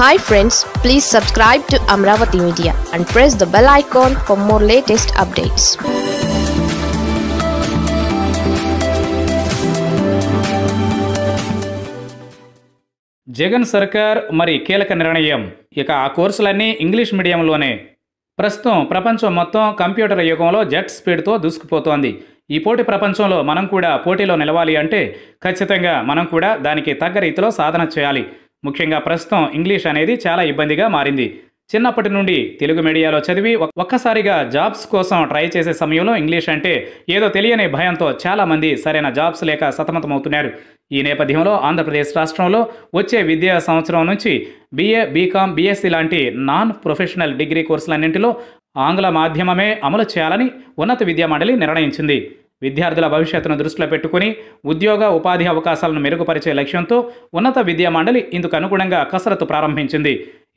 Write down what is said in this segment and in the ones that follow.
hi friends please subscribe to Amaravati media and press the bell icon for more latest updates Jagan సర్కార్ మరి కీలక నిర్ణయం ఇక ఆ కోర్సులన్నీ ఇంగ్లీష్ మీడియంలోనే ప్రస్తుతం ప్రపంచం మొత్తం కంప్యూటర్ యుగంలో జెట్ స్పీడ్తో దూసుకుపోతోంది ఈ పోటీ ప్రపంచంలో మనం కూడా పోటీలో నిలవాలి అంటే ఖచ్చితంగా మనం కూడా దానికి తగ్గ రీతిలో సాధన చేయాలి ముఖ్యంగా ప్రస్తుతం ఇంగ్లీష్ అనేది చాలా ఇబ్బందిగా మారింది చిన్నప్పటి నుండి తెలుగు మీడియాలో చదివి ఒక్కసారిగా జాబ్స్ కోసం ట్రై చేసే సమయంలో ఇంగ్లీష్ అంటే ఏదో తెలియని భయంతో చాలామంది సరైన జాబ్స్ లేక సతమతమవుతున్నారు ఈ నేపథ్యంలో ఆంధ్రప్రదేశ్ రాష్ట్రంలో వచ్చే విద్యా సంవత్సరం నుంచి బీఏ బీకామ్ బీఎస్సీ లాంటి నాన్ ప్రొఫెషనల్ డిగ్రీ కోర్సులన్నింటిలో ఆంగ్ల మాధ్యమమే అమలు చేయాలని ఉన్నత విద్యామండలి నిర్ణయించింది విద్యార్థుల భవిష్యత్తును దృష్టిలో పెట్టుకుని ఉద్యోగ ఉపాధి అవకాశాలను మెరుగుపరిచే లక్ష్యంతో ఉన్నత విద్యా మండలి ఇందుకు అనుగుణంగా కసరత్తు ప్రారంభించింది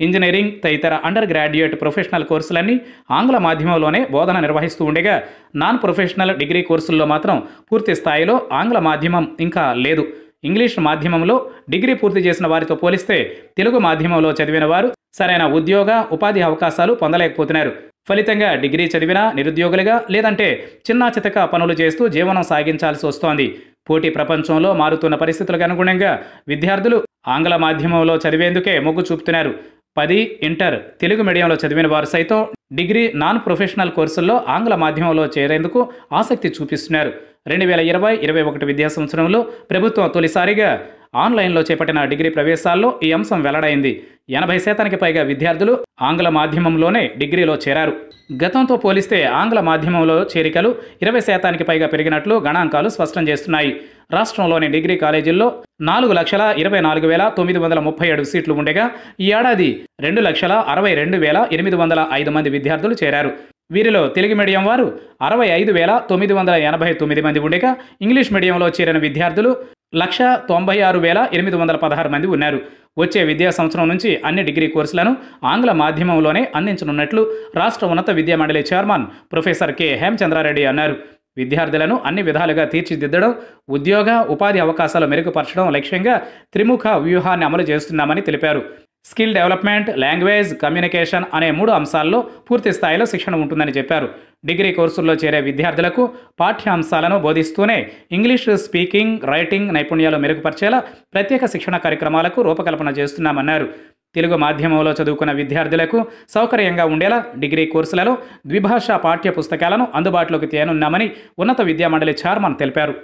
ఇంజనీరింగ్ తదితర అండర్ గ్రాడ్యుయేట్ ప్రొఫెషనల్ కోర్సులన్నీ ఆంగ్ల మాధ్యమంలోనే బోధన నిర్వహిస్తూ ఉండగా నాన్ ప్రొఫెషనల్ డిగ్రీ కోర్సుల్లో మాత్రం పూర్తి స్థాయిలో ఆంగ్ల మాధ్యమం ఇంకా లేదు ఇంగ్లీష్ మాధ్యమంలో డిగ్రీ పూర్తి చేసిన వారితో పోలిస్తే తెలుగు మాధ్యమంలో చదివిన వారు సరైన ఉద్యోగ ఉపాధి అవకాశాలు పొందలేకపోతున్నారు ఫలితంగా డిగ్రీ చదివినా నిరుద్యోగులుగా లేదంటే చిన్నా చితక పనులు చేస్తూ జీవనం సాగించాల్సి వస్తోంది పోటీ ప్రపంచంలో మారుతున్న పరిస్థితులకు అనుగుణంగా విద్యార్థులు ఆంగ్ల మాధ్యమంలో చదివేందుకే మొగ్గు చూపుతున్నారు పది ఇంటర్ తెలుగు మీడియంలో చదివిన వారు సైతం డిగ్రీ నాన్ ప్రొఫెషనల్ కోర్సుల్లో ఆంగ్ల మాధ్యమంలో చేరేందుకు ఆసక్తి చూపిస్తున్నారు రెండు వేల ఇరవై ఇరవై ఒకటి విద్యా సంవత్సరంలో ప్రభుత్వం తొలిసారిగా ఆన్లైన్లో చేపట్టిన డిగ్రీ ప్రవేశాల్లో ఈ అంశం వెల్లడైంది ఎనభై శాతానికి పైగా విద్యార్థులు ఆంగ్ల మాధ్యమంలోనే డిగ్రీలో చేరారు గతంతో పోలిస్తే ఆంగ్ల మాధ్యమంలో చేరికలు ఇరవై శాతానికి పైగా పెరిగినట్లు గణాంకాలు స్పష్టం చేస్తున్నాయి రాష్ట్రంలోని డిగ్రీ కాలేజీల్లో నాలుగు లక్షల ఇరవై నాలుగు వేల తొమ్మిది వందల ముప్పై ఏడు సీట్లు ఉండగా ఈ ఏడాది రెండు లక్షల అరవై రెండు వేల ఎనిమిది వందల ఐదు మంది విద్యార్థులు చేరారు వీరిలో తెలుగు మీడియం వారు అరవై ఐదు వేల తొమ్మిది వందల ఎనభై తొమ్మిది మంది ఉండగా ఇంగ్లీష్ మీడియంలో చేరిన విద్యార్థులు లక్ష తొంభై ఆరు వేల ఎనిమిది వందల పదహారు మంది ఉన్నారు వచ్చే విద్యా సంవత్సరం నుంచి అన్ని డిగ్రీ కోర్సులను ఆంగ్ల మాధ్యమంలోనే అందించనున్నట్లు రాష్ట్ర ఉన్నత విద్యా మండలి చైర్మన్ ప్రొఫెసర్ కె హేమచంద్రారెడ్డి అన్నారు విద్యార్థులను అన్ని విధాలుగా తీర్చిదిద్దడం ఉద్యోగ ఉపాధి అవకాశాలు మెరుగుపరచడం లక్ష్యంగా త్రిముఖ వ్యూహాన్ని అమలు చేస్తున్నామని తెలిపారు స్కిల్ డెవలప్మెంట్ లాంగ్వేజ్ కమ్యూనికేషన్ అనే మూడు అంశాల్లో పూర్తి స్థాయిలో శిక్షణ ఉంటుందని చెప్పారు డిగ్రీ కోర్సుల్లో చేరే విద్యార్థులకు పాఠ్యాంశాలను బోధిస్తూనే ఇంగ్లీష్ స్పీకింగ్ రైటింగ్ నైపుణ్యాలు మెరుగుపరిచేలా ప్రత్యేక శిక్షణ కార్యక్రమాలకు రూపకల్పన చేస్తున్నామన్నారు తెలుగు మాధ్యమంలో చదువుకున్న విద్యార్థులకు సౌకర్యంగా ఉండేలా డిగ్రీ కోర్సులలో ద్విభాషా పాఠ్య పుస్తకాలను అందుబాటులోకి తేనున్నామని ఉన్నత విద్యామండలి చైర్మన్ తెలిపారు